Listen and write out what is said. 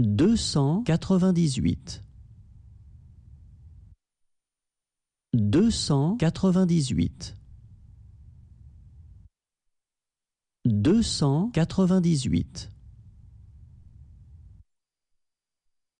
deux cent quatre-vingt-dix-huit deux cent quatre-vingt-dix-huit deux cent quatre-vingt-dix-huit